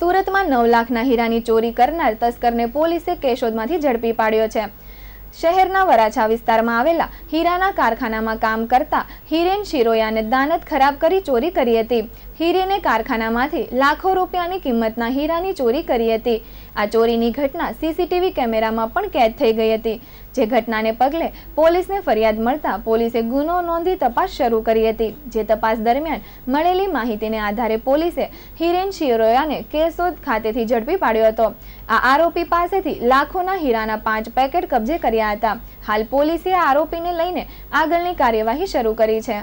સુરતમાં નવ લાખના હીરાની ચોરી કરનાર તસ્કરને પોલીસે કેશોદમાંથી ઝડપી પાડ્યો છે શહેરના વરાછા વિસ્તારમાં આવેલા હીરાના કારખાનામાં કામ કરતા હિરેન શિરોયાને દાનત ખરાબ કરી ચોરી કરી હતી હીરેને કારખાનામાંથી લાખો રૂપિયાની કિંમતના હીરાની ચોરી કરી હતી આ ચોરીની ઘટના સીસીટીવી કેમેરામાં પણ કેદ થઈ ગઈ હતી જે ઘટનાને પગલે પોલીસને ફરિયાદ મળતા પોલીસે ગુનો નોંધી તપાસ શરૂ કરી હતી જે તપાસ દરમિયાન મળેલી માહિતીને આધારે પોલીસે હિરેન શિયરોયાને કેસોદ ખાતેથી ઝડપી પાડ્યો હતો આ આરોપી પાસેથી લાખોના હીરાના પાંચ પેકેટ કબજે કર્યા હતા હાલ પોલીસે આરોપીને લઈને આગળની કાર્યવાહી શરૂ કરી છે